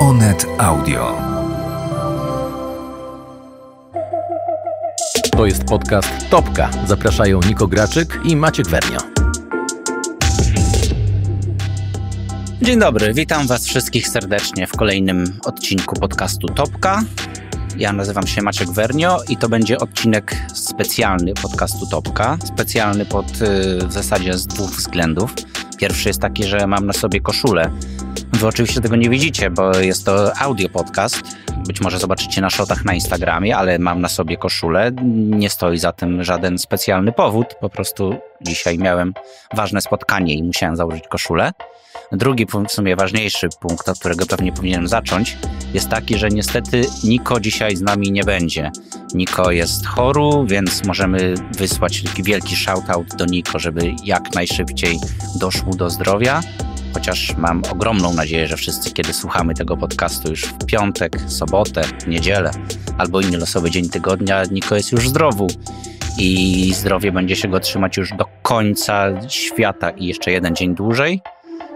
Onet Audio. To jest podcast Topka. Zapraszają Niko Graczyk i Maciek Wernio. Dzień dobry, witam Was wszystkich serdecznie w kolejnym odcinku podcastu Topka. Ja nazywam się Maciek Wernio i to będzie odcinek specjalny podcastu Topka. Specjalny pod y, w zasadzie z dwóch względów. Pierwszy jest taki, że mam na sobie koszulę Wy oczywiście tego nie widzicie, bo jest to audio podcast. Być może zobaczycie na shotach na Instagramie, ale mam na sobie koszulę. Nie stoi za tym żaden specjalny powód. Po prostu dzisiaj miałem ważne spotkanie i musiałem założyć koszulę. Drugi punkt, w sumie ważniejszy punkt, od którego pewnie powinienem zacząć, jest taki, że niestety Niko dzisiaj z nami nie będzie. Niko jest choru, więc możemy wysłać taki wielki shoutout do Niko, żeby jak najszybciej doszło do zdrowia chociaż mam ogromną nadzieję, że wszyscy, kiedy słuchamy tego podcastu już w piątek, sobotę, niedzielę albo inny losowy dzień tygodnia, Niko jest już zdrowy i zdrowie będzie się go trzymać już do końca świata i jeszcze jeden dzień dłużej.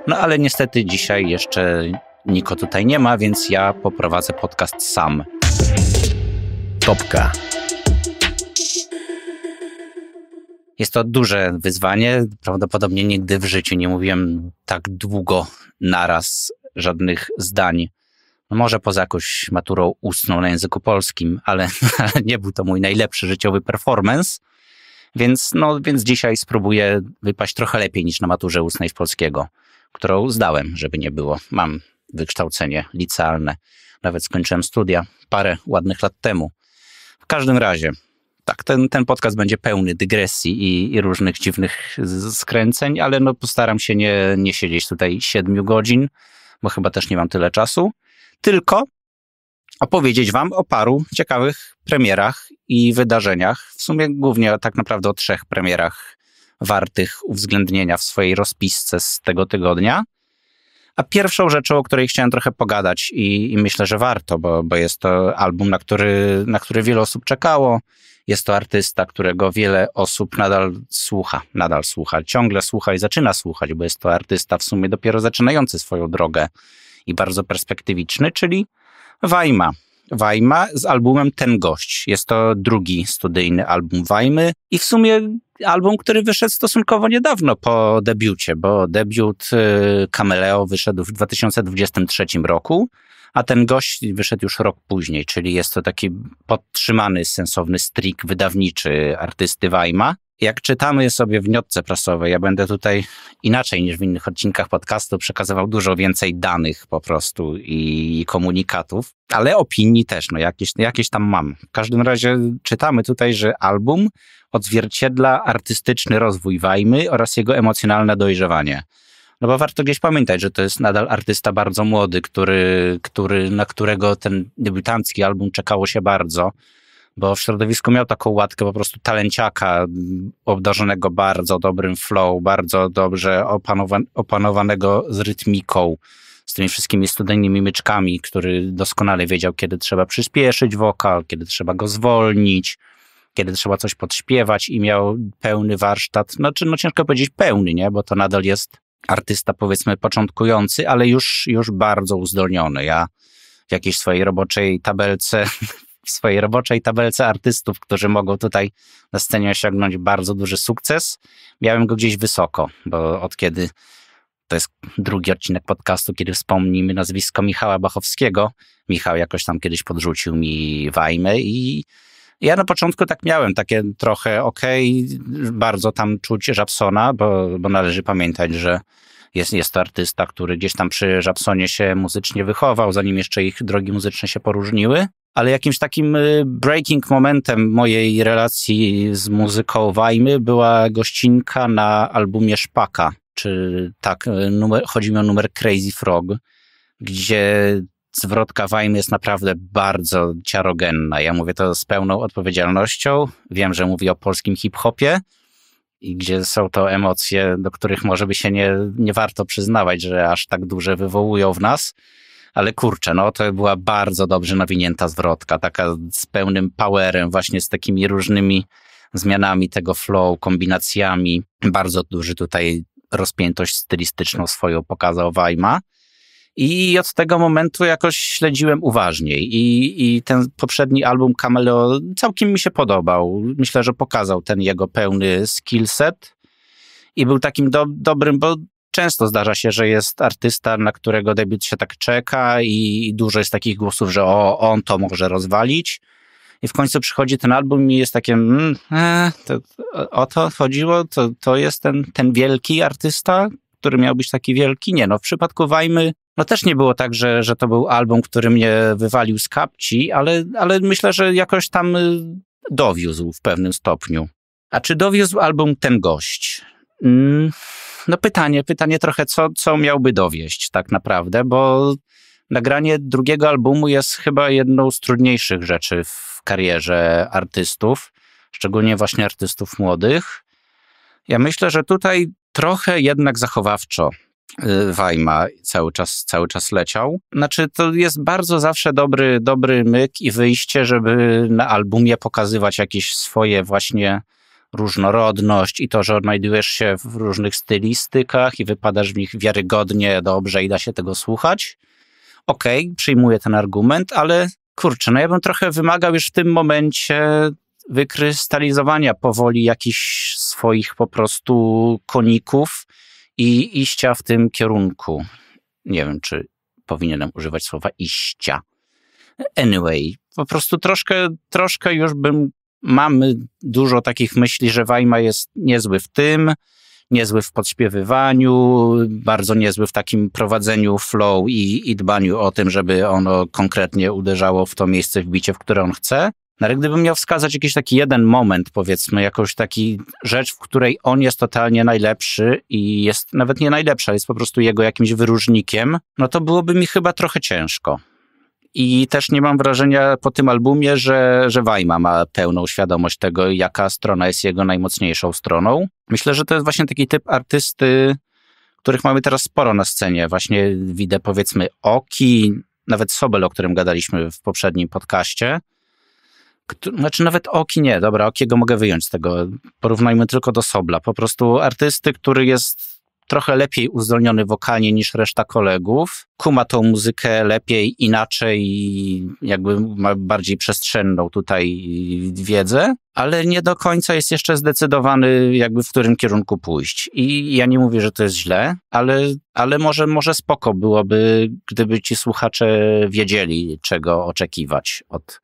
No ale niestety dzisiaj jeszcze Niko tutaj nie ma, więc ja poprowadzę podcast sam. Topka. Jest to duże wyzwanie. Prawdopodobnie nigdy w życiu nie mówiłem tak długo naraz żadnych zdań. No może poza jakąś maturą ustną na języku polskim, ale, ale nie był to mój najlepszy życiowy performance. Więc, no, więc dzisiaj spróbuję wypaść trochę lepiej niż na maturze ustnej z polskiego, którą zdałem, żeby nie było. Mam wykształcenie licealne, nawet skończyłem studia parę ładnych lat temu. W każdym razie tak, ten, ten podcast będzie pełny dygresji i, i różnych dziwnych skręceń, ale no postaram się nie, nie siedzieć tutaj siedmiu godzin, bo chyba też nie mam tyle czasu. Tylko opowiedzieć Wam o paru ciekawych premierach i wydarzeniach. W sumie głównie tak naprawdę o trzech premierach wartych uwzględnienia w swojej rozpisce z tego tygodnia. A pierwszą rzeczą, o której chciałem trochę pogadać i, i myślę, że warto, bo, bo jest to album, na który, na który wiele osób czekało. Jest to artysta, którego wiele osób nadal słucha, nadal słucha, ciągle słucha i zaczyna słuchać, bo jest to artysta w sumie dopiero zaczynający swoją drogę i bardzo perspektywiczny, czyli Wajma. Wajma z albumem Ten Gość. Jest to drugi studyjny album Wajmy i w sumie album, który wyszedł stosunkowo niedawno po debiucie, bo debiut y, Cameleo wyszedł w 2023 roku a ten gość wyszedł już rok później, czyli jest to taki podtrzymany, sensowny strik wydawniczy artysty Wajma. Jak czytamy sobie w niotce prasowej, ja będę tutaj inaczej niż w innych odcinkach podcastu przekazywał dużo więcej danych po prostu i komunikatów, ale opinii też, no jakieś, jakieś tam mam. W każdym razie czytamy tutaj, że album odzwierciedla artystyczny rozwój Wajmy oraz jego emocjonalne dojrzewanie. No bo warto gdzieś pamiętać, że to jest nadal artysta bardzo młody, który, który, na którego ten debiutancki album czekało się bardzo, bo w środowisku miał taką łatkę po prostu talenciaka, obdarzonego bardzo dobrym flow, bardzo dobrze opanowanego z rytmiką, z tymi wszystkimi studennymi myczkami, który doskonale wiedział, kiedy trzeba przyspieszyć wokal, kiedy trzeba go zwolnić, kiedy trzeba coś podśpiewać i miał pełny warsztat. Znaczy, no ciężko powiedzieć pełny, nie? Bo to nadal jest artysta powiedzmy początkujący, ale już, już bardzo uzdolniony. Ja w jakiejś swojej roboczej tabelce, w swojej roboczej tabelce artystów, którzy mogą tutaj na scenie osiągnąć bardzo duży sukces, miałem go gdzieś wysoko, bo od kiedy to jest drugi odcinek podcastu, kiedy wspomnimy nazwisko Michała Bachowskiego. Michał jakoś tam kiedyś podrzucił mi Wajmę i ja na początku tak miałem, takie trochę okej, okay, bardzo tam czuć Żabsona, bo, bo należy pamiętać, że jest, jest to artysta, który gdzieś tam przy Żabsonie się muzycznie wychował, zanim jeszcze ich drogi muzyczne się poróżniły. Ale jakimś takim y, breaking momentem mojej relacji z muzyką Wajmy była gościnka na albumie Szpaka, czy tak, y, numer, chodzi mi o numer Crazy Frog, gdzie zwrotka Wajm jest naprawdę bardzo ciarogenna. Ja mówię to z pełną odpowiedzialnością. Wiem, że mówi o polskim hip-hopie i gdzie są to emocje, do których może by się nie, nie warto przyznawać, że aż tak duże wywołują w nas. Ale kurczę, no to była bardzo dobrze nawinięta zwrotka, taka z pełnym powerem, właśnie z takimi różnymi zmianami tego flow, kombinacjami. Bardzo duży tutaj rozpiętość stylistyczną swoją pokazał Wajma. I od tego momentu jakoś śledziłem uważniej. I, i ten poprzedni album Camelo całkiem mi się podobał. Myślę, że pokazał ten jego pełny skillset. I był takim do, dobrym, bo często zdarza się, że jest artysta, na którego debiut się tak czeka i dużo jest takich głosów, że o, on to może rozwalić. I w końcu przychodzi ten album i jest takie, mm, e, to, o to chodziło, to, to jest ten, ten wielki artysta, który miał być taki wielki. Nie, no w przypadku Wajmy no też nie było tak, że, że to był album, który mnie wywalił z kapci, ale, ale myślę, że jakoś tam y, dowiózł w pewnym stopniu. A czy dowiózł album ten gość? Mm, no pytanie, pytanie trochę, co, co miałby dowieść tak naprawdę, bo nagranie drugiego albumu jest chyba jedną z trudniejszych rzeczy w karierze artystów, szczególnie właśnie artystów młodych. Ja myślę, że tutaj trochę jednak zachowawczo Y, Wajma cały czas, cały czas leciał. Znaczy, to jest bardzo zawsze dobry, dobry myk i wyjście, żeby na albumie pokazywać jakieś swoje właśnie różnorodność i to, że odnajdujesz się w różnych stylistykach i wypadasz w nich wiarygodnie, dobrze i da się tego słuchać. Okej, okay, przyjmuję ten argument, ale kurczę, no ja bym trochę wymagał już w tym momencie wykrystalizowania powoli jakichś swoich po prostu koników, i iścia w tym kierunku. Nie wiem, czy powinienem używać słowa iścia. Anyway, po prostu troszkę, troszkę już bym. Mamy dużo takich myśli, że Wajma jest niezły w tym, niezły w podśpiewywaniu, bardzo niezły w takim prowadzeniu flow i, i dbaniu o tym, żeby ono konkretnie uderzało w to miejsce w bicie, w które on chce. No ale gdybym miał wskazać jakiś taki jeden moment, powiedzmy, jakąś taki rzecz, w której on jest totalnie najlepszy i jest nawet nie najlepsza, jest po prostu jego jakimś wyróżnikiem, no to byłoby mi chyba trochę ciężko. I też nie mam wrażenia po tym albumie, że, że Wajma ma pełną świadomość tego, jaka strona jest jego najmocniejszą stroną. Myślę, że to jest właśnie taki typ artysty, których mamy teraz sporo na scenie. Właśnie widzę powiedzmy Oki, nawet Sobel, o którym gadaliśmy w poprzednim podcaście znaczy nawet Oki nie, dobra, Okiego mogę wyjąć z tego. Porównajmy tylko do Sobla. Po prostu artysty, który jest trochę lepiej uzdolniony wokalnie niż reszta kolegów, kuma tą muzykę lepiej, inaczej, jakby ma bardziej przestrzenną tutaj wiedzę, ale nie do końca jest jeszcze zdecydowany, jakby w którym kierunku pójść. I ja nie mówię, że to jest źle, ale, ale może, może spoko byłoby, gdyby ci słuchacze wiedzieli, czego oczekiwać od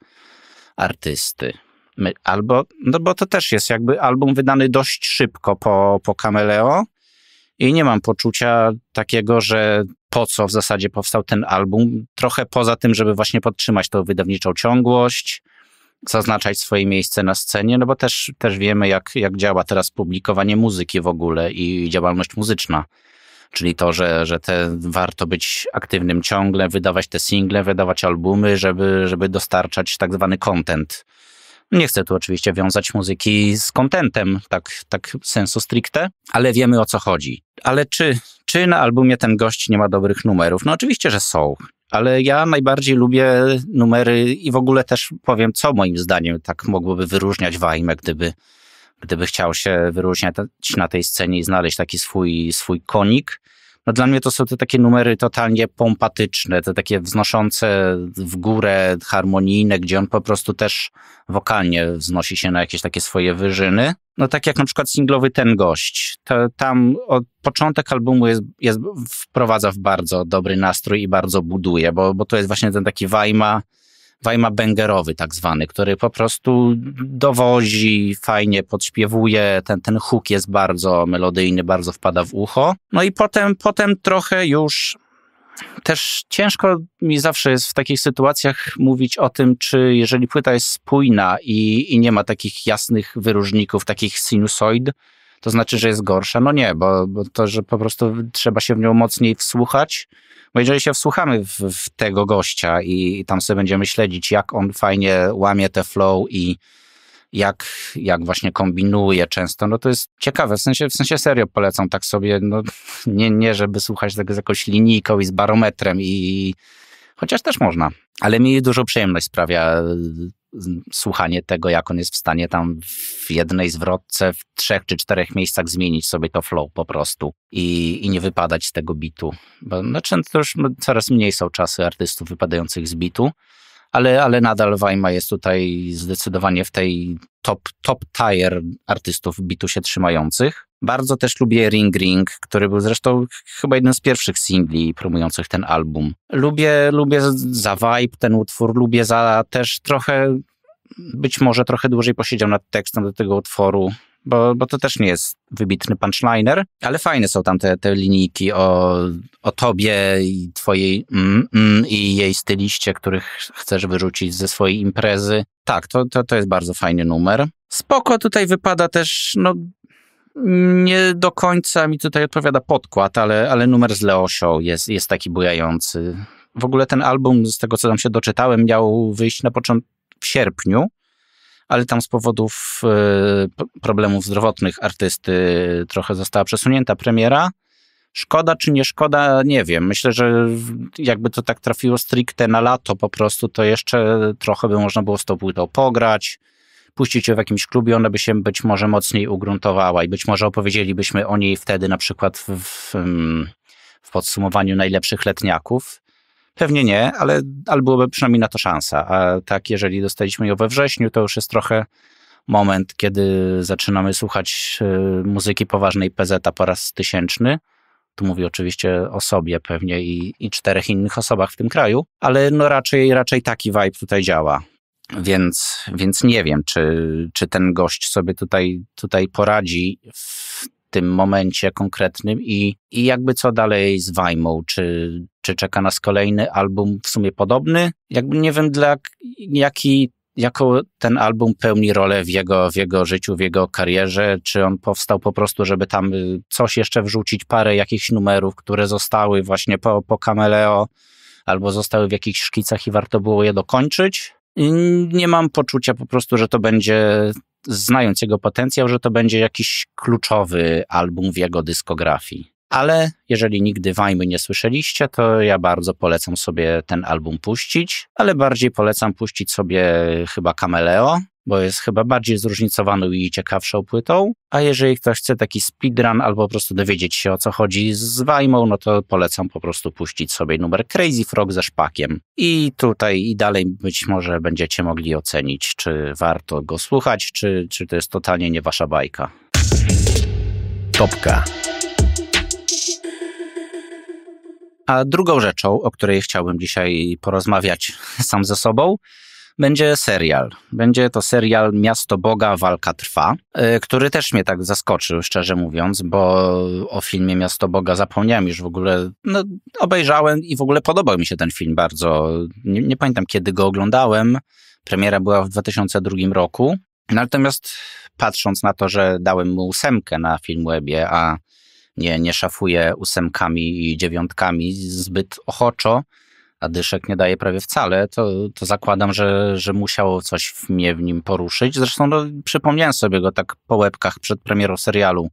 artysty. My, albo, no bo to też jest jakby album wydany dość szybko po, po Cameleo i nie mam poczucia takiego, że po co w zasadzie powstał ten album. Trochę poza tym, żeby właśnie podtrzymać tą wydawniczą ciągłość, zaznaczać swoje miejsce na scenie, no bo też, też wiemy, jak, jak działa teraz publikowanie muzyki w ogóle i działalność muzyczna czyli to, że, że te, warto być aktywnym ciągle, wydawać te single, wydawać albumy, żeby, żeby dostarczać tak zwany content. Nie chcę tu oczywiście wiązać muzyki z kontentem, tak, tak sensu stricte, ale wiemy o co chodzi. Ale czy, czy na albumie ten gość nie ma dobrych numerów? No oczywiście, że są, ale ja najbardziej lubię numery i w ogóle też powiem, co moim zdaniem tak mogłoby wyróżniać Wajmę, gdyby gdyby chciał się wyróżniać na tej scenie i znaleźć taki swój, swój konik. No dla mnie to są te takie numery totalnie pompatyczne, te takie wznoszące w górę, harmonijne, gdzie on po prostu też wokalnie wznosi się na jakieś takie swoje wyżyny. No tak jak na przykład singlowy Ten Gość. To tam od początek albumu jest, jest, wprowadza w bardzo dobry nastrój i bardzo buduje, bo, bo to jest właśnie ten taki Wajma, Weimabengerowy tak zwany, który po prostu dowozi, fajnie podśpiewuje, ten, ten huk jest bardzo melodyjny, bardzo wpada w ucho. No i potem, potem trochę już też ciężko mi zawsze jest w takich sytuacjach mówić o tym, czy jeżeli płyta jest spójna i, i nie ma takich jasnych wyróżników, takich sinusoid, to znaczy, że jest gorsza. No nie, bo, bo to, że po prostu trzeba się w nią mocniej wsłuchać, bo jeżeli się wsłuchamy w, w tego gościa i, i tam sobie będziemy śledzić, jak on fajnie łamie te flow i jak, jak właśnie kombinuje często, no to jest ciekawe, w sensie, w sensie serio polecam tak sobie, no nie, nie żeby słuchać tego z jakąś linijką i z barometrem i chociaż też można, ale mi dużo przyjemność sprawia słuchanie tego, jak on jest w stanie tam w jednej zwrotce, w trzech czy czterech miejscach zmienić sobie to flow po prostu i, i nie wypadać z tego bitu. Bo, znaczy, no to już coraz mniej są czasy artystów wypadających z bitu, ale, ale nadal Wajma jest tutaj zdecydowanie w tej top, top tier artystów bitu się trzymających. Bardzo też lubię Ring Ring, który był zresztą chyba jednym z pierwszych singli promujących ten album. Lubię, lubię za vibe ten utwór, lubię za też trochę, być może trochę dłużej posiedział nad tekstem do tego utworu. Bo, bo to też nie jest wybitny punchliner, ale fajne są tam te, te linijki o, o tobie i twojej mm, mm, i jej styliście, których chcesz wyrzucić ze swojej imprezy. Tak, to, to, to jest bardzo fajny numer. Spoko tutaj wypada też, no nie do końca mi tutaj odpowiada podkład, ale, ale numer z Leoszą jest, jest taki bujający. W ogóle ten album, z tego co tam się doczytałem, miał wyjść na początku w sierpniu, ale tam z powodów y, problemów zdrowotnych artysty trochę została przesunięta premiera. Szkoda czy nie szkoda, nie wiem. Myślę, że jakby to tak trafiło stricte na lato po prostu, to jeszcze trochę by można było z tą płytą pograć puścić ją w jakimś klubie, ona by się być może mocniej ugruntowała i być może opowiedzielibyśmy o niej wtedy na przykład w, w, mm, w podsumowaniu najlepszych letniaków. Pewnie nie, ale, ale byłoby przynajmniej na to szansa. A tak, jeżeli dostaliśmy ją we wrześniu, to już jest trochę moment, kiedy zaczynamy słuchać y, muzyki poważnej PZ po raz tysięczny. Tu mówię oczywiście o sobie pewnie i, i czterech innych osobach w tym kraju, ale no raczej, raczej taki vibe tutaj działa. Więc, więc nie wiem, czy, czy ten gość sobie tutaj, tutaj poradzi w tym momencie konkretnym i, i jakby co dalej z Wajmą, czy, czy czeka nas kolejny album w sumie podobny? Jakby nie wiem, dla jaki jaką ten album pełni rolę w jego, w jego życiu, w jego karierze? Czy on powstał po prostu, żeby tam y, coś jeszcze wrzucić, parę jakichś numerów, które zostały właśnie po, po Cameleo, albo zostały w jakichś szkicach i warto było je dokończyć? nie mam poczucia po prostu, że to będzie, znając jego potencjał, że to będzie jakiś kluczowy album w jego dyskografii. Ale jeżeli nigdy Wajmy nie słyszeliście, to ja bardzo polecam sobie ten album puścić, ale bardziej polecam puścić sobie chyba Cameleo, bo jest chyba bardziej zróżnicowaną i ciekawszą płytą. A jeżeli ktoś chce taki speedrun albo po prostu dowiedzieć się o co chodzi z Wajmą, no to polecam po prostu puścić sobie numer Crazy Frog ze szpakiem. I tutaj i dalej być może będziecie mogli ocenić, czy warto go słuchać, czy, czy to jest totalnie nie wasza bajka. Topka. A drugą rzeczą, o której chciałbym dzisiaj porozmawiać sam ze sobą, będzie serial. Będzie to serial Miasto Boga, Walka Trwa, y, który też mnie tak zaskoczył, szczerze mówiąc, bo o filmie Miasto Boga zapomniałem już w ogóle. No, obejrzałem i w ogóle podobał mi się ten film bardzo. Nie, nie pamiętam, kiedy go oglądałem. Premiera była w 2002 roku. No, natomiast patrząc na to, że dałem mu ósemkę na Filmwebie, a nie, nie szafuję ósemkami i dziewiątkami zbyt ochoczo, a dyszek nie daje prawie wcale, to, to zakładam, że, że musiało coś w mnie w nim poruszyć. Zresztą no, przypomniałem sobie go tak po łebkach przed premierą serialu,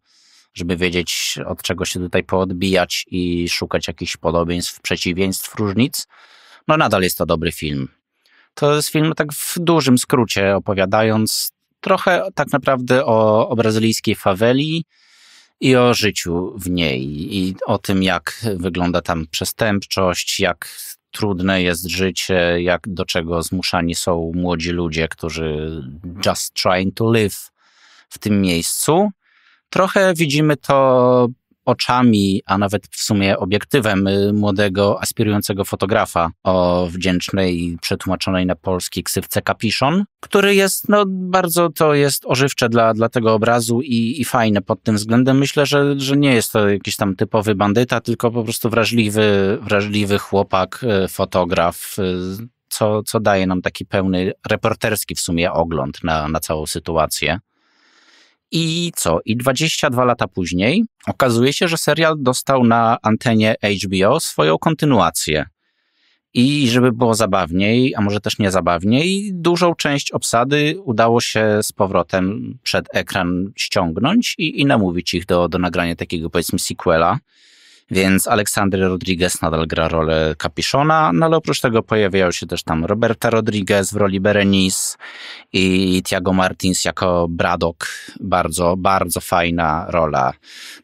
żeby wiedzieć od czego się tutaj poodbijać i szukać jakichś podobieństw, przeciwieństw, różnic. No nadal jest to dobry film. To jest film tak w dużym skrócie opowiadając trochę tak naprawdę o, o brazylijskiej faweli, i o życiu w niej, i o tym, jak wygląda tam przestępczość, jak trudne jest życie, jak do czego zmuszani są młodzi ludzie, którzy just trying to live w tym miejscu. Trochę widzimy to oczami, a nawet w sumie obiektywem y, młodego, aspirującego fotografa o wdzięcznej, przetłumaczonej na polski ksywce Capiszon, który jest, no bardzo to jest ożywcze dla, dla tego obrazu i, i fajne pod tym względem. Myślę, że, że nie jest to jakiś tam typowy bandyta, tylko po prostu wrażliwy, wrażliwy chłopak, y, fotograf, y, co, co daje nam taki pełny reporterski w sumie ogląd na, na całą sytuację. I co? I 22 lata później okazuje się, że serial dostał na antenie HBO swoją kontynuację. I żeby było zabawniej, a może też nie zabawniej, dużą część obsady udało się z powrotem przed ekran ściągnąć i, i namówić ich do, do nagrania takiego, powiedzmy, sequela. Więc Aleksander Rodriguez nadal gra rolę Capiszona, no ale oprócz tego pojawiają się też tam Roberta Rodriguez w roli Berenice i Tiago Martins jako Braddock. Bardzo, bardzo fajna rola.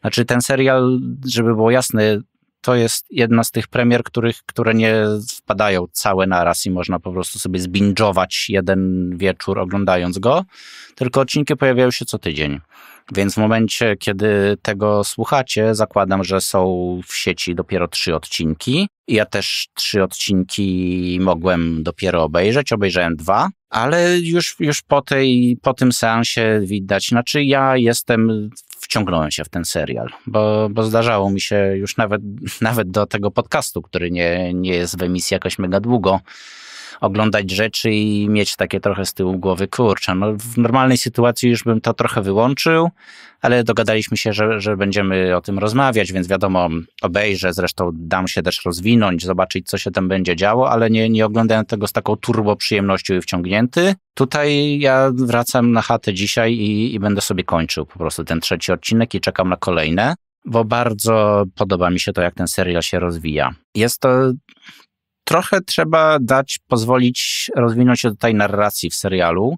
Znaczy ten serial, żeby było jasne, to jest jedna z tych premier, których, które nie wpadają całe naraz i można po prostu sobie zbingować jeden wieczór oglądając go, tylko odcinki pojawiają się co tydzień. Więc w momencie, kiedy tego słuchacie, zakładam, że są w sieci dopiero trzy odcinki. Ja też trzy odcinki mogłem dopiero obejrzeć, obejrzałem dwa, ale już, już po, tej, po tym seansie widać, znaczy ja jestem wciągnąłem się w ten serial, bo, bo zdarzało mi się już nawet, nawet do tego podcastu, który nie, nie jest w emisji jakoś mega długo, oglądać rzeczy i mieć takie trochę z tyłu głowy, kurczę, no w normalnej sytuacji już bym to trochę wyłączył, ale dogadaliśmy się, że, że będziemy o tym rozmawiać, więc wiadomo, obejrzę, zresztą dam się też rozwinąć, zobaczyć, co się tam będzie działo, ale nie, nie tego z taką turbo przyjemnością i wciągnięty. Tutaj ja wracam na chatę dzisiaj i, i będę sobie kończył po prostu ten trzeci odcinek i czekam na kolejne bo bardzo podoba mi się to, jak ten serial się rozwija. Jest to trochę trzeba dać, pozwolić rozwinąć się tutaj narracji w serialu,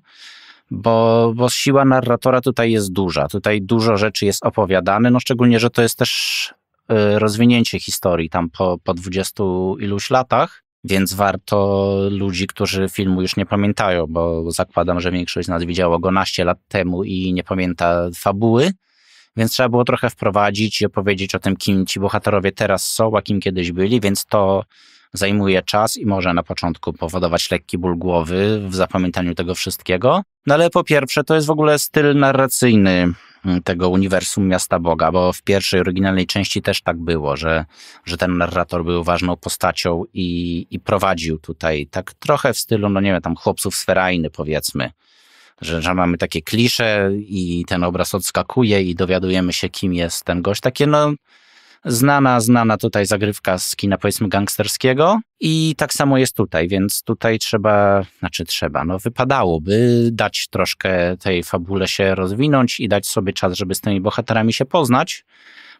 bo, bo siła narratora tutaj jest duża. Tutaj dużo rzeczy jest opowiadane, no szczególnie, że to jest też y, rozwinięcie historii tam po, po 20 iluś latach, więc warto ludzi, którzy filmu już nie pamiętają, bo zakładam, że większość z nas widziało go naście lat temu i nie pamięta fabuły, więc trzeba było trochę wprowadzić i opowiedzieć o tym, kim ci bohaterowie teraz są, a kim kiedyś byli, więc to zajmuje czas i może na początku powodować lekki ból głowy w zapamiętaniu tego wszystkiego. No ale po pierwsze, to jest w ogóle styl narracyjny mm, tego uniwersum Miasta Boga, bo w pierwszej oryginalnej części też tak było, że, że ten narrator był ważną postacią i, i prowadził tutaj tak trochę w stylu, no nie wiem, tam chłopców sferajny powiedzmy, że, że mamy takie klisze i ten obraz odskakuje i dowiadujemy się, kim jest ten gość. Takie no Znana, znana tutaj zagrywka z kina powiedzmy gangsterskiego i tak samo jest tutaj, więc tutaj trzeba, znaczy trzeba, no wypadałoby dać troszkę tej fabule się rozwinąć i dać sobie czas, żeby z tymi bohaterami się poznać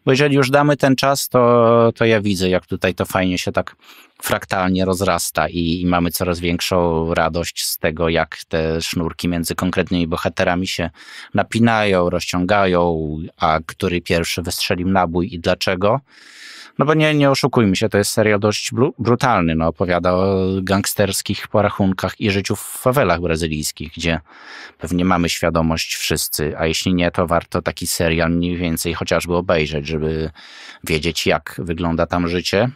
bo jeżeli już damy ten czas, to, to ja widzę, jak tutaj to fajnie się tak fraktalnie rozrasta i, i mamy coraz większą radość z tego, jak te sznurki między konkretnymi bohaterami się napinają, rozciągają, a który pierwszy wystrzelił nabój i dlaczego. No bo nie, nie oszukujmy się, to jest serial dość brutalny. No, opowiada o gangsterskich porachunkach i życiu w fawelach brazylijskich, gdzie pewnie mamy świadomość wszyscy, a jeśli nie, to warto taki serial mniej więcej chociażby obejrzeć, żeby wiedzieć, jak wygląda tam życie.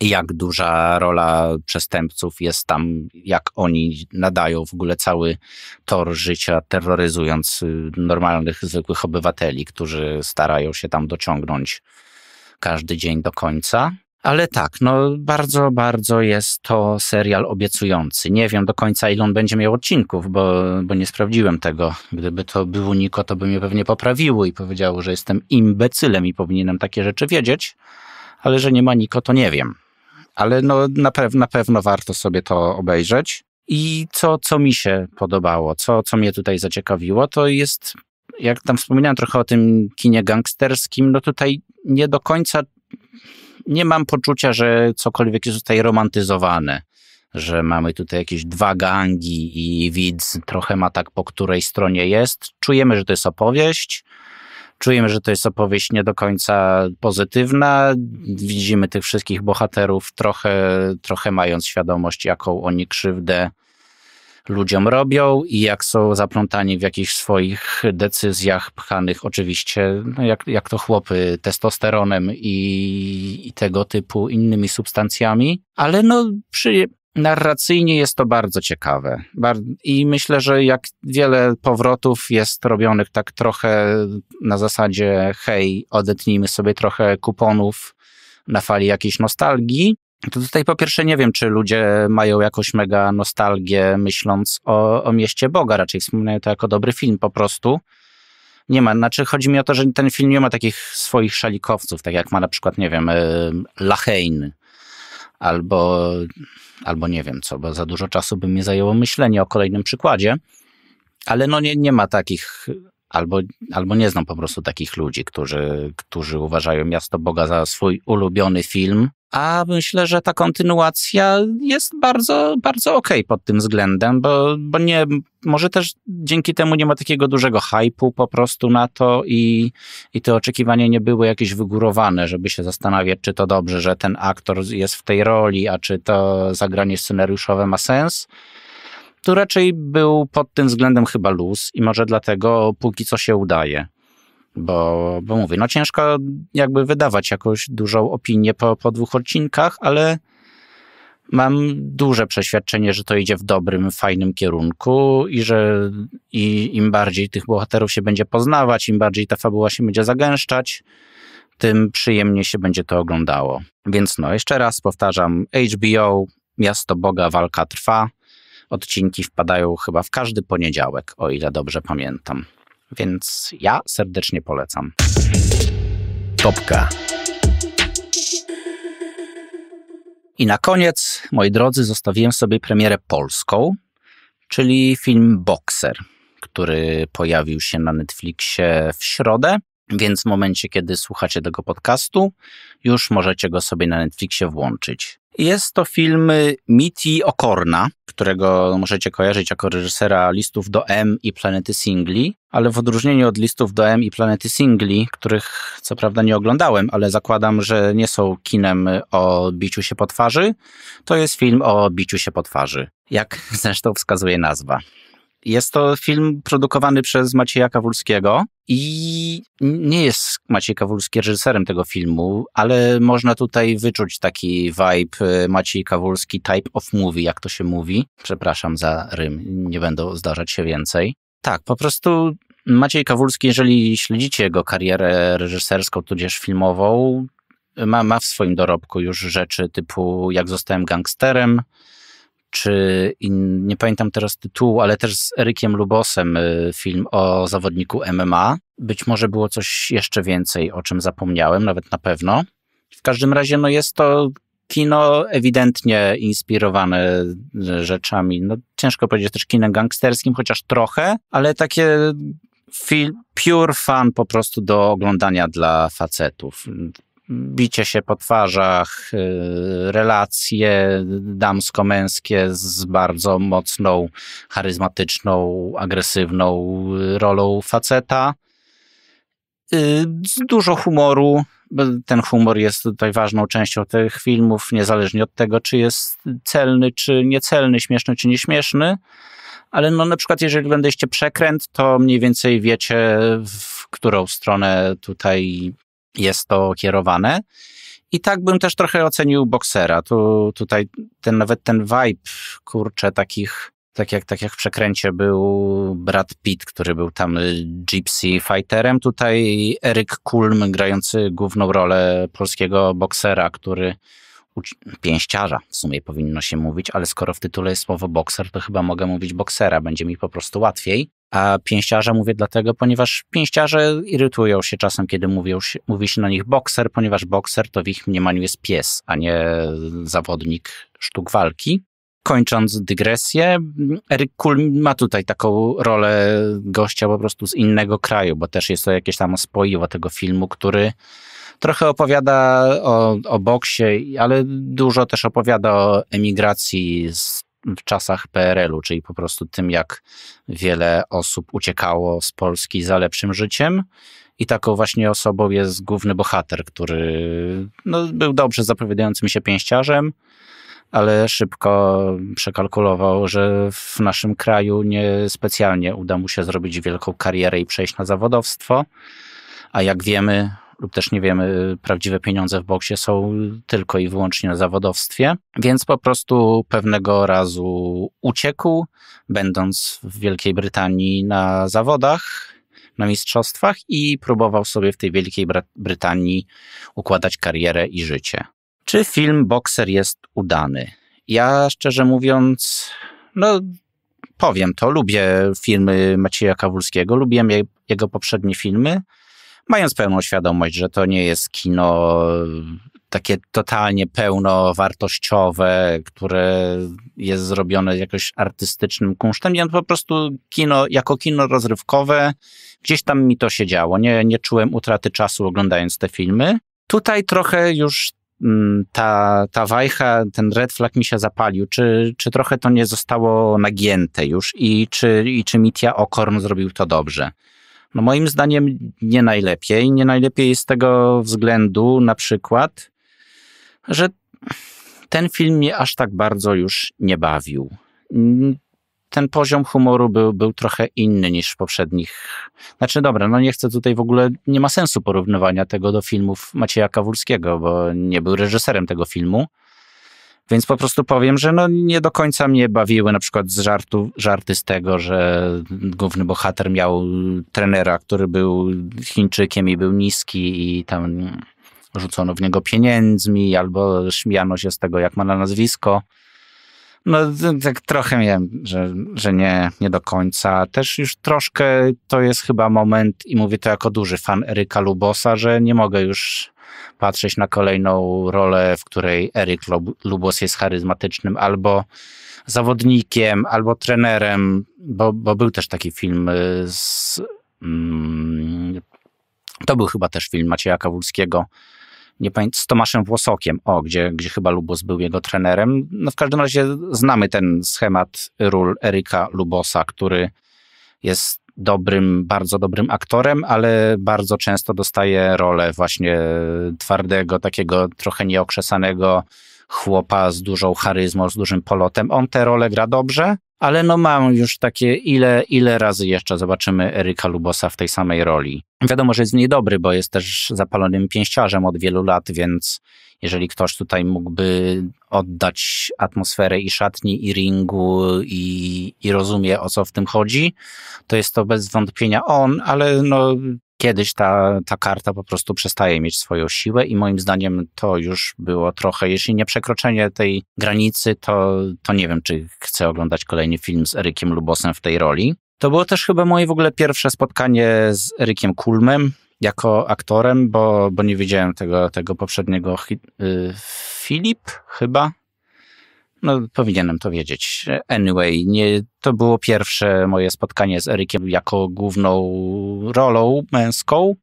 Jak duża rola przestępców jest tam, jak oni nadają w ogóle cały tor życia, terroryzując y, normalnych, zwykłych obywateli, którzy starają się tam dociągnąć każdy dzień do końca. Ale tak, no bardzo, bardzo jest to serial obiecujący. Nie wiem do końca, ile on będzie miał odcinków, bo, bo nie sprawdziłem tego. Gdyby to był Niko, to by mnie pewnie poprawiło i powiedziało, że jestem imbecylem i powinienem takie rzeczy wiedzieć, ale że nie ma Niko, to nie wiem. Ale no, na, pew na pewno warto sobie to obejrzeć. I co, co mi się podobało, co, co mnie tutaj zaciekawiło, to jest jak tam wspominałem trochę o tym kinie gangsterskim, no tutaj nie do końca nie mam poczucia, że cokolwiek jest tutaj romantyzowane że mamy tutaj jakieś dwa gangi i widz trochę ma tak po której stronie jest. Czujemy, że to jest opowieść. Czujemy, że to jest opowieść nie do końca pozytywna. Widzimy tych wszystkich bohaterów trochę, trochę mając świadomość, jaką oni krzywdę ludziom robią i jak są zaplątani w jakichś swoich decyzjach pchanych oczywiście, no jak, jak to chłopy, testosteronem i, i tego typu innymi substancjami, ale no przy, narracyjnie jest to bardzo ciekawe. I myślę, że jak wiele powrotów jest robionych tak trochę na zasadzie hej, odetnijmy sobie trochę kuponów na fali jakiejś nostalgii, to tutaj po pierwsze nie wiem, czy ludzie mają jakąś mega nostalgię myśląc o, o Mieście Boga, raczej wspominają to jako dobry film po prostu. Nie ma, znaczy chodzi mi o to, że ten film nie ma takich swoich szalikowców, tak jak ma na przykład, nie wiem, y, Lachein albo, albo nie wiem co, bo za dużo czasu by mi zajęło myślenie o kolejnym przykładzie, ale no nie, nie ma takich albo, albo nie znam po prostu takich ludzi, którzy, którzy uważają Miasto Boga za swój ulubiony film, a myślę, że ta kontynuacja jest bardzo, bardzo okej okay pod tym względem, bo, bo nie, może też dzięki temu nie ma takiego dużego hypu po prostu na to i, i te oczekiwania nie były jakieś wygórowane, żeby się zastanawiać, czy to dobrze, że ten aktor jest w tej roli, a czy to zagranie scenariuszowe ma sens to raczej był pod tym względem chyba luz i może dlatego póki co się udaje. Bo, bo mówię, no ciężko jakby wydawać jakąś dużą opinię po, po dwóch odcinkach, ale mam duże przeświadczenie, że to idzie w dobrym, fajnym kierunku i że i, im bardziej tych bohaterów się będzie poznawać, im bardziej ta fabuła się będzie zagęszczać, tym przyjemniej się będzie to oglądało. Więc no, jeszcze raz powtarzam, HBO, Miasto Boga, walka trwa. Odcinki wpadają chyba w każdy poniedziałek, o ile dobrze pamiętam. Więc ja serdecznie polecam. Topka. I na koniec, moi drodzy, zostawiłem sobie premierę polską, czyli film Boxer, który pojawił się na Netflixie w środę. Więc w momencie, kiedy słuchacie tego podcastu, już możecie go sobie na Netflixie włączyć. Jest to film Mitty Okorna, którego możecie kojarzyć jako reżysera listów do M i Planety Singli, ale w odróżnieniu od listów do M i Planety Singli, których co prawda nie oglądałem, ale zakładam, że nie są kinem o biciu się po twarzy, to jest film o biciu się po twarzy, jak zresztą wskazuje nazwa. Jest to film produkowany przez Macieja Kawulskiego i nie jest Maciej Kawulski reżyserem tego filmu, ale można tutaj wyczuć taki vibe e, Maciej Kawulski type of movie, jak to się mówi. Przepraszam za rym, nie będę zdarzać się więcej. Tak, po prostu Maciej Kawulski, jeżeli śledzicie jego karierę reżyserską, tudzież filmową, ma, ma w swoim dorobku już rzeczy typu Jak zostałem gangsterem, czy in, nie pamiętam teraz tytułu, ale też z Erykiem Lubosem y, film o zawodniku MMA. Być może było coś jeszcze więcej, o czym zapomniałem, nawet na pewno. W każdym razie no jest to kino ewidentnie inspirowane y, rzeczami. No, ciężko powiedzieć też kinem gangsterskim, chociaż trochę, ale takie film, pure fan po prostu do oglądania dla facetów bicie się po twarzach, y, relacje damsko-męskie z bardzo mocną, charyzmatyczną, agresywną rolą faceta. Y, dużo humoru. Ten humor jest tutaj ważną częścią tych filmów, niezależnie od tego, czy jest celny, czy niecelny, śmieszny, czy nieśmieszny. Ale no, na przykład, jeżeli oglądaliście przekręt, to mniej więcej wiecie, w którą stronę tutaj jest to kierowane. I tak bym też trochę ocenił boksera. Tu, tutaj ten, nawet ten vibe, kurczę, takich, tak jak, tak jak w przekręcie był Brad Pitt, który był tam gypsy fighterem, tutaj Eryk Kulm grający główną rolę polskiego boksera, który pięściarza w sumie powinno się mówić, ale skoro w tytule jest słowo bokser, to chyba mogę mówić boksera, będzie mi po prostu łatwiej. A pięściarza mówię dlatego, ponieważ pięściarze irytują się czasem, kiedy mówią się, mówi się na nich bokser, ponieważ bokser to w ich mniemaniu jest pies, a nie zawodnik sztuk walki. Kończąc dygresję, Eryk Kul ma tutaj taką rolę gościa po prostu z innego kraju, bo też jest to jakieś tam spoiwo tego filmu, który trochę opowiada o, o boksie, ale dużo też opowiada o emigracji z w czasach PRL-u, czyli po prostu tym, jak wiele osób uciekało z Polski za lepszym życiem. I taką właśnie osobą jest główny bohater, który no, był dobrze zapowiadającym się pięściarzem, ale szybko przekalkulował, że w naszym kraju niespecjalnie uda mu się zrobić wielką karierę i przejść na zawodowstwo. A jak wiemy, lub też nie wiemy, prawdziwe pieniądze w boksie są tylko i wyłącznie na zawodowstwie, więc po prostu pewnego razu uciekł, będąc w Wielkiej Brytanii na zawodach, na mistrzostwach i próbował sobie w tej Wielkiej Brytanii układać karierę i życie. Czy film Boxer jest udany? Ja szczerze mówiąc, no powiem to, lubię filmy Macieja Kawulskiego, lubię jego poprzednie filmy, mając pełną świadomość, że to nie jest kino e, takie totalnie pełnowartościowe, które jest zrobione jakoś artystycznym kunsztem. Ja no po prostu kino, jako kino rozrywkowe, gdzieś tam mi to się działo. Nie, nie czułem utraty czasu oglądając te filmy. Tutaj trochę już mm, ta, ta wajcha, ten red flag mi się zapalił. Czy, czy trochę to nie zostało nagięte już i czy, i czy Mitya Okorn zrobił to dobrze? No moim zdaniem nie najlepiej. Nie najlepiej z tego względu na przykład, że ten film mnie aż tak bardzo już nie bawił. Ten poziom humoru był, był trochę inny niż w poprzednich. Znaczy, dobra, no nie chcę tutaj w ogóle, nie ma sensu porównywania tego do filmów Macieja Kawulskiego, bo nie był reżyserem tego filmu. Więc po prostu powiem, że no nie do końca mnie bawiły na przykład z żartu, żarty z tego, że główny bohater miał trenera, który był Chińczykiem i był niski i tam rzucono w niego pieniędzmi albo śmiano się z tego, jak ma na nazwisko. No tak trochę wiem, że, że nie, nie do końca. Też już troszkę to jest chyba moment i mówię to jako duży fan Eryka Lubosa, że nie mogę już patrzeć na kolejną rolę, w której Eryk Lubos jest charyzmatycznym albo zawodnikiem, albo trenerem, bo, bo był też taki film y, z. Mm, to był chyba też film Macieja Kawulskiego, nie pamiętam, z Tomaszem Włosokiem, o, gdzie, gdzie chyba Lubos był jego trenerem. No w każdym razie znamy ten schemat ról Eryka Lubosa, który jest dobrym, bardzo dobrym aktorem, ale bardzo często dostaje rolę właśnie twardego, takiego trochę nieokrzesanego chłopa z dużą charyzmą, z dużym polotem. On tę rolę gra dobrze, ale no mam już takie, ile, ile razy jeszcze zobaczymy Eryka Lubosa w tej samej roli. Wiadomo, że jest dobry, bo jest też zapalonym pięściarzem od wielu lat, więc jeżeli ktoś tutaj mógłby oddać atmosferę i szatni, i ringu, i, i rozumie o co w tym chodzi, to jest to bez wątpienia on, ale no, kiedyś ta, ta karta po prostu przestaje mieć swoją siłę i moim zdaniem to już było trochę, jeśli nie przekroczenie tej granicy, to, to nie wiem, czy chcę oglądać kolejny film z Erykiem Lubosem w tej roli. To było też chyba moje w ogóle pierwsze spotkanie z Erykiem Kulmem jako aktorem, bo, bo nie widziałem tego, tego poprzedniego. Y, Filip chyba? No, powinienem to wiedzieć. Anyway, nie, to było pierwsze moje spotkanie z Erykiem jako główną rolą męską.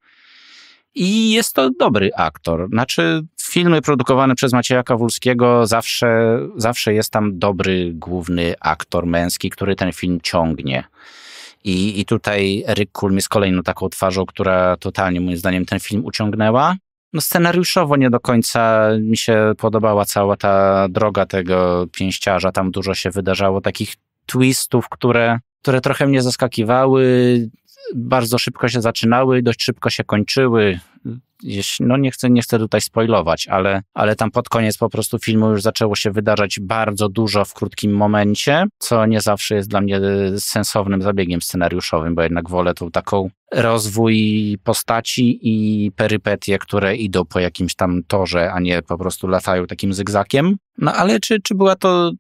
I jest to dobry aktor. Znaczy, filmy produkowane przez Macieja Kawulskiego zawsze, zawsze jest tam dobry główny aktor męski, który ten film ciągnie. I, I tutaj Eryk Kulm jest kolejną taką twarzą, która totalnie moim zdaniem ten film uciągnęła. No scenariuszowo nie do końca mi się podobała cała ta droga tego pięściarza. Tam dużo się wydarzało takich twistów, które, które trochę mnie zaskakiwały. Bardzo szybko się zaczynały, dość szybko się kończyły no nie chcę, nie chcę tutaj spoilować, ale, ale tam pod koniec po prostu filmu już zaczęło się wydarzać bardzo dużo w krótkim momencie, co nie zawsze jest dla mnie y, sensownym zabiegiem scenariuszowym, bo jednak wolę tą taką rozwój postaci i perypetie, które idą po jakimś tam torze, a nie po prostu latają takim zygzakiem. No ale czy, czy była to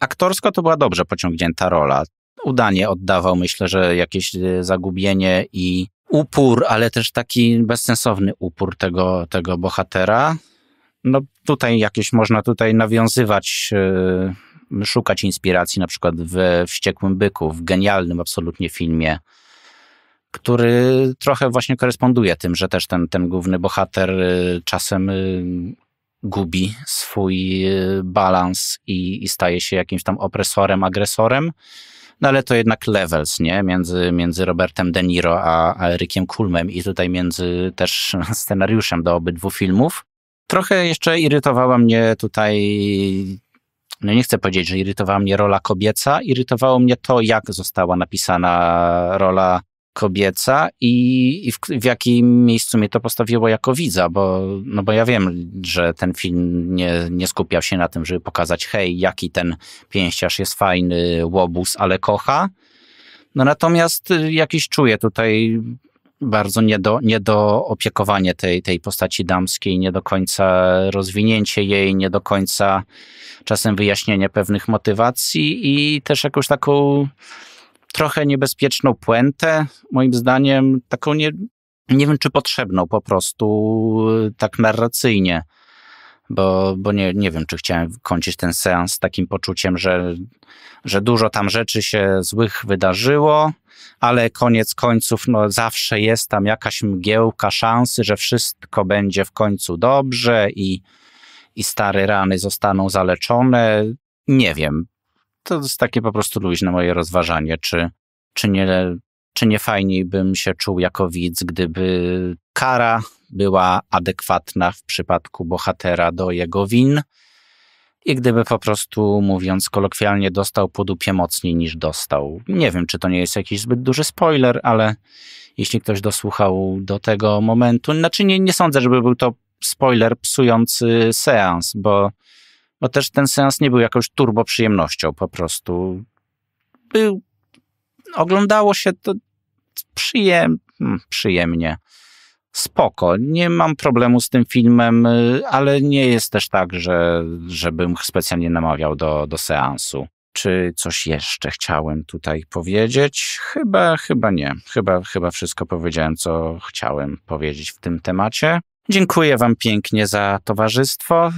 aktorsko, to była dobrze pociągnięta rola udanie oddawał, myślę, że jakieś y, zagubienie i upór, ale też taki bezsensowny upór tego, tego bohatera. No tutaj jakieś można tutaj nawiązywać, yy, szukać inspiracji na przykład we Wściekłym Byku, w genialnym absolutnie filmie, który trochę właśnie koresponduje tym, że też ten, ten główny bohater yy, czasem yy, gubi swój y, balans i, i staje się jakimś tam opresorem, agresorem no ale to jednak levels, nie? Między, między Robertem De Niro a, a Erykiem Kulmem i tutaj między też scenariuszem do obydwu filmów. Trochę jeszcze irytowała mnie tutaj, no nie chcę powiedzieć, że irytowała mnie rola kobieca, irytowało mnie to, jak została napisana rola kobieca i, i w, w, jakim miejscu mnie to postawiło jako widza, bo, no bo ja wiem, że ten film nie, nie skupiał się na tym, żeby pokazać, hej, jaki ten pięściarz jest fajny, łobuz, ale kocha. No natomiast y, jakiś czuję tutaj bardzo niedo, niedoopiekowanie tej, tej postaci damskiej, nie do końca rozwinięcie jej, nie do końca czasem wyjaśnienie pewnych motywacji i też jakąś taką trochę niebezpieczną puentę, moim zdaniem taką nie, nie wiem czy potrzebną po prostu y, tak narracyjnie, bo, bo nie, nie wiem czy chciałem kończyć ten seans takim poczuciem, że, że dużo tam rzeczy się złych wydarzyło, ale koniec końców no, zawsze jest tam jakaś mgiełka szansy, że wszystko będzie w końcu dobrze i, i stare rany zostaną zaleczone. Nie wiem, to jest takie po prostu luźne moje rozważanie, czy, czy, nie, czy nie fajniej bym się czuł jako widz, gdyby kara była adekwatna w przypadku bohatera do jego win i gdyby po prostu, mówiąc kolokwialnie, dostał po dupie mocniej niż dostał. Nie wiem, czy to nie jest jakiś zbyt duży spoiler, ale jeśli ktoś dosłuchał do tego momentu, znaczy nie, nie sądzę, żeby był to spoiler psujący seans, bo bo no też ten seans nie był jakąś turbo przyjemnością po prostu. Był, oglądało się to przyjem, hmm, przyjemnie. Spoko, nie mam problemu z tym filmem, y, ale nie jest też tak, że, żebym specjalnie namawiał do, do seansu. Czy coś jeszcze chciałem tutaj powiedzieć? Chyba, chyba nie. Chyba, chyba wszystko powiedziałem, co chciałem powiedzieć w tym temacie. Dziękuję Wam pięknie za towarzystwo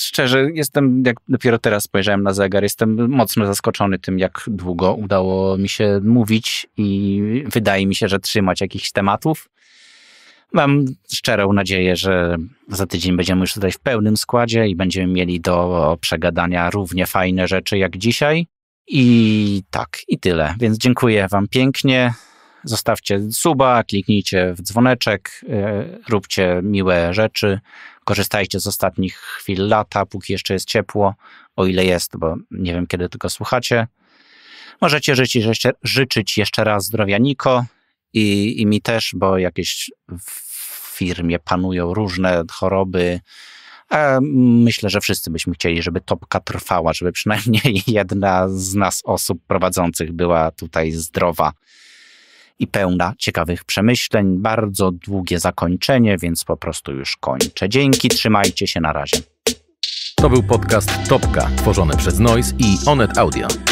szczerze, jestem, jak dopiero teraz spojrzałem na zegar, jestem mocno zaskoczony tym, jak długo udało mi się mówić i wydaje mi się, że trzymać jakichś tematów. Mam szczerą nadzieję, że za tydzień będziemy już tutaj w pełnym składzie i będziemy mieli do przegadania równie fajne rzeczy jak dzisiaj. I tak, i tyle. Więc dziękuję Wam pięknie. Zostawcie suba, kliknijcie w dzwoneczek, e, róbcie miłe rzeczy, korzystajcie z ostatnich chwil lata, póki jeszcze jest ciepło, o ile jest, bo nie wiem kiedy tylko słuchacie. Możecie życzyć jeszcze, życzyć jeszcze raz zdrowia Niko i, i mi też, bo jakieś w firmie panują różne choroby, a myślę, że wszyscy byśmy chcieli, żeby topka trwała, żeby przynajmniej jedna z nas osób prowadzących była tutaj zdrowa i pełna ciekawych przemyśleń. Bardzo długie zakończenie, więc po prostu już kończę. Dzięki, trzymajcie się, na razie. To był podcast Topka, tworzony przez Noise i Onet Audio.